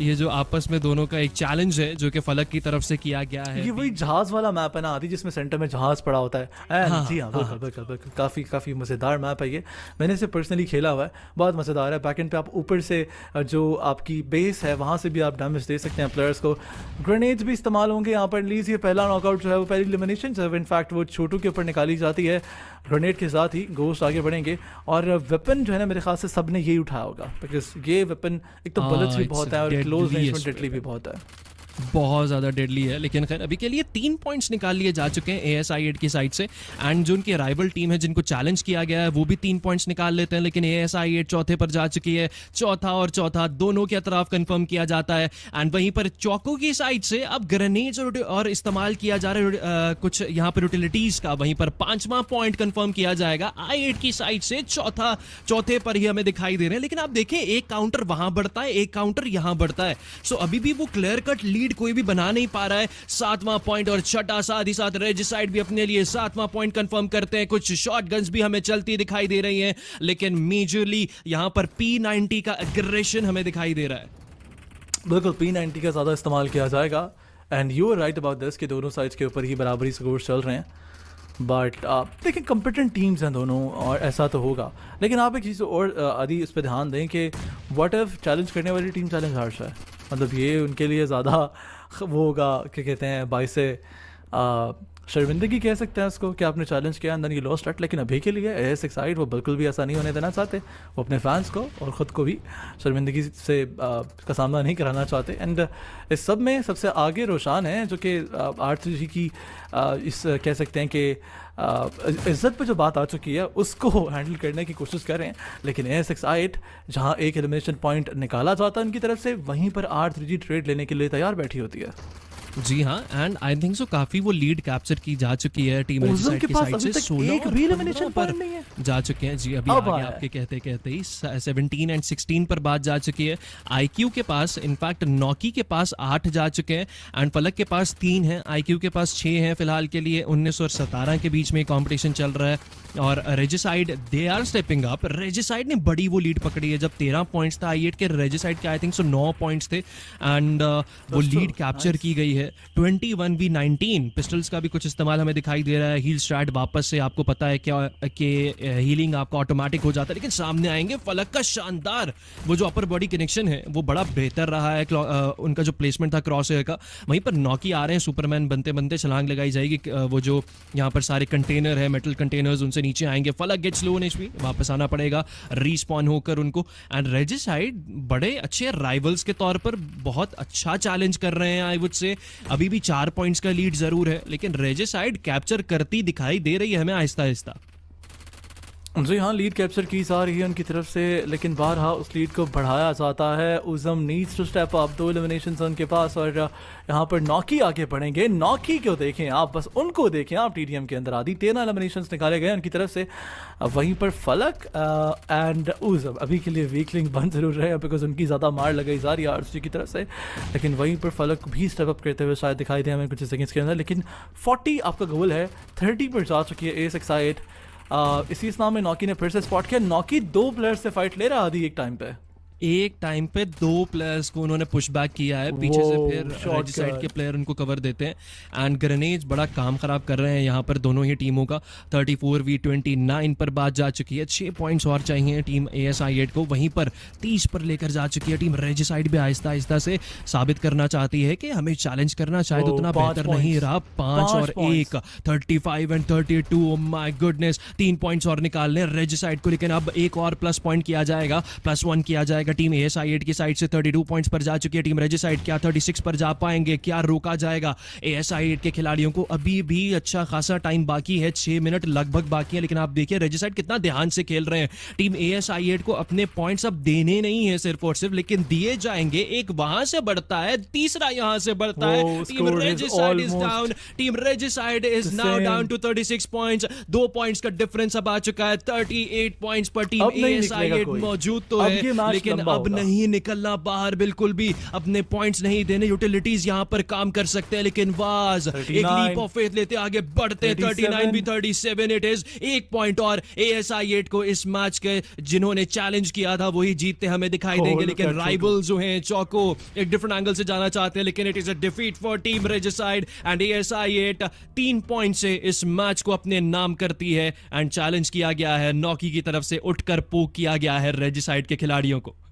ये जो आपस में दोनों का एक चैलेंज है जो कि फलक की तरफ से किया गया है ये वही जहाज वाला मैप है ना आदि जिसमें सेंटर में जहाज पड़ा होता है हाँ, जी हाँ, काफ़ी काफ़ी मज़ेदार मैप है ये मैंने इसे पर्सनली खेला हुआ है बहुत मज़ेदार है एंड पे आप ऊपर से जो आपकी बेस है वहां से भी आप डैमेज दे सकते हैं प्लेयर्स को ग्रेनेड्स भी इस्तेमाल होंगे यहाँ पर लीजिए पहला नॉकआउट जो है वो पहली एलिमिनेशन जो है इनफैक्ट वो छोटू के ऊपर निकाली जाती है ग्रेनेड के साथ ही गोश्त आगे बढ़ेंगे और वेपन जो है ना मेरे ख्याल से सब ने यही उठाया होगा बिकॉज ये वेपन एक तो हाँ, भी बहुत है और लोज है भी बहुत है बहुत ज़्यादा डेडली है लेकिन खैर अभी के लिए तीन पॉइंट्स निकाल लिए जा चुके हैं ए एस आई एड की साइड से एंड जो उनकी राइवल टीम है जिनको चैलेंज किया गया है वो भी तीन पॉइंट्स निकाल लेते हैं लेकिन ए एस आई एड चौथे पर जा चुकी है चौथा और चौथा दोनों के अतराफ कन्फर्म किया जाता है एंड वहीं पर चौकों की साइड से अब ग्रेनेज और, और इस्तेमाल किया जा रहा है कुछ यहाँ पर यूटिलिटीज का वहीं पर पांचवा पॉइंट कन्फर्म किया जाएगा आई एड की साइड से चौथा चौथे पर ही हमें दिखाई दे रहे हैं लेकिन आप देखें एक काउंटर वहां बढ़ता है एक काउंटर यहां बढ़ता है सो अभी भी वो क्लियर कट लीड लीड कोई भी बना नहीं पा रहा है सातवां पॉइंट और छठा साथ ही साथ रेजिसाइड भी अपने लिए सातवां पॉइंट कंफर्म करते हैं कुछ शॉर्ट गन्स भी हमें चलती दिखाई दे रही हैं लेकिन मेजरली यहां पर पी नाइनटी का अग्रेशन हमें दिखाई दे रहा है बिल्कुल पी नाइनटी का ज़्यादा इस्तेमाल किया जाएगा and you are right about this कि दोनों साइड के ऊपर ही बराबरी स्कोर चल रहे हैं बट आप uh, लेकिन कंपिटेंट टीम्स हैं दोनों और ऐसा तो होगा लेकिन आप एक चीज़ और uh, आदि इस पर ध्यान दें कि व्हाट एफ चैलेंज करने वाली टीम चैलेंज हार है मतलब ये उनके लिए ज़्यादा वो होगा क्या कहते हैं बाई से शर्मिंदगी कह सकते हैं उसको कि आपने चैलेंज किया अंदर ये लॉस रट लेकिन अभी के लिए एस एक्साइड वो बिल्कुल भी ऐसा नहीं होने देना चाहते वो अपने फैंस को और ख़ुद को भी शर्मिंदगी से का सामना नहीं कराना चाहते एंड uh, इस सब में सबसे आगे रोशान है जो कि आर्थ जी की आ, इस कह सकते हैं कि इज्जत पे जो बात आ चुकी है उसको हैंडल करने की कोशिश कर रहे हैं लेकिन ए एस एक्स आइट जहाँ एक एलिमिनेशन पॉइंट निकाला जाता है उनकी तरफ से वहीं पर आर थ्री जी ट्रेड लेने के लिए तैयार बैठी होती है जी हाँ एंड आई थिंक सो काफी वो लीड कैप्चर की जा चुकी है टीम के पास अभी तक एक भी एलिमिनेशन पर नहीं है जा चुके हैं जी अभी आगे आपके कहते कहते ही 17 एंड 16 पर बात जा चुकी है आईक्यू के पास इनफैक्ट नॉकी के पास आठ जा चुके हैं एंड फलक के पास तीन है आईक्यू के पास छह है फिलहाल के लिए उन्नीस और सतारह के बीच में कॉम्पिटिशन चल रहा है और Regicide they are stepping up Regicide ने बड़ी वो लीड पकड़ी है जब तेरह पॉइंट था आई के रेजिसाइड के आई थिंक सो नौ पॉइंट थे एंड uh, वो लीड कैप्चर की गई है है twenty one v nineteen pistols का भी कुछ इस्तेमाल हमें दिखाई दे रहा है हील स्टार्ट वापस से आपको पता है क्या कि हीलिंग आपका ऑटोमेटिक हो जाता है लेकिन सामने आएंगे फलक का शानदार वो जो अपर बॉडी कनेक्शन है वो बड़ा बेहतर रहा है आ, उनका जो प्लेसमेंट था क्रॉस एयर का वहीं पर नौकी आ रहे हैं सुपरमैन बनते बनते छलांग लगाई जाएगी वो जो यहाँ पर सारे कंटेनर है मेटल कंटेनर्स उनसे नीचे आएंगे फलक गेट्स लो ने वापस आना पड़ेगा रिस्पॉन होकर उनको एंड रेजिसाइड बड़े अच्छे राइवल्स के तौर पर बहुत अच्छा चैलेंज कर रहे हैं आई वुड से अभी भी चार पॉइंट्स का लीड जरूर है लेकिन रेजेसाइड कैप्चर करती दिखाई दे रही है हमें आहिस्ता आहिस्ता जी हाँ लीड कैप्चर की जा रही है उनकी तरफ से लेकिन बारहा उस लीड को बढ़ाया जाता है उजम नीड्स टू स्टेप अप दो एलिमिनेशन उनके पास और यहाँ पर नॉकी आगे बढ़ेंगे नॉकी को देखें आप बस उनको देखें आप टी के अंदर आदि तेरह एलिमिनेशन निकाले गए उनकी तरफ से वहीं पर फलक एंड उजम अभी के लिए वीकलिंग बंद जरूर रहे हैं बिकॉज उनकी ज़्यादा मार लगाई जा रही है आर की तरफ से लेकिन वहीं पर फलक भी स्टेप अप करते हुए शायद दिखाई दे हमें कुछ सेकेंड्स के अंदर लेकिन फोर्टी आपका गोल है थर्टी पर जा चुकी है ए सिक्स एट इसी इस नाम में नॉकी ने फिर से स्पॉट किया नॉकी दो प्लेयर से फाइट ले रहा आदि एक टाइम पे एक टाइम पे दो प्लेयर्स को उन्होंने पुश बैक किया है पीछे से फिर राइट साइड के प्लेयर उनको कवर देते हैं एंड ग्रेनेज बड़ा काम खराब कर रहे हैं यहाँ पर दोनों ही टीमों का 34 वी नाइन पर बात जा चुकी है छह पॉइंट्स और चाहिए team A S I eight को वहीं पर तीस पर लेकर जा चुकी है टीम रेजिसाइड भी आहिस्ता आहिस्ता से साबित करना चाहती है कि हमें चैलेंज करना शायद उतना बेहतर नहीं रहा पांच और एक thirty five and thirty two my goodness तीन पॉइंट्स और निकालने रेजिसाइड को लेकिन अब एक और प्लस पॉइंट किया जाएगा प्लस वन किया जाएगा जाएगा टीम एस आई की साइड से 32 पॉइंट्स पर जा चुकी है टीम रजी साइड क्या 36 पर जा पाएंगे क्या रोका जाएगा ए एस आई के खिलाड़ियों को अभी भी अच्छा खासा टाइम बाकी है छह मिनट लगभग बाकी है लेकिन आप देखिए रजी साइड कितना ध्यान से खेल रहे हैं टीम ए एस आई को अपने पॉइंट्स अब देने नहीं है सिर्फ और सिर्फ लेकिन दिए जाएंगे एक वहां से बढ़ता है तीसरा यहां से बढ़ता है oh, team Regicide is down team Regicide is now down to 36 points दो पॉइंट्स का डिफरेंस अब आ चुका है 38 पॉइंट्स पर टीम ए एस आई एएसआईएड मौजूद तो है लेकिन लेकिन अब नहीं निकलना बाहर बिल्कुल भी अपने पॉइंट्स नहीं देने यूटिलिटीज यहाँ पर काम कर सकते हैं लेकिन वाज एक लीप ऑफ फेथ लेते आगे बढ़ते 39 भी 37 इट इज एक पॉइंट और एएसआई 8 को इस मैच के जिन्होंने चैलेंज किया था वही जीतते हमें दिखाई देंगे लेकिन राइवल जो हैं चौको एक डिफरेंट एंगल से जाना चाहते हैं लेकिन it is a defeat for team Regicide and ASI 8 तीन पॉइंट से इस मैच को अपने नाम करती है एंड चैलेंज किया गया है नॉकी की तरफ से उठकर पोक किया गया है रेजिसाइड के खिलाड़ियों को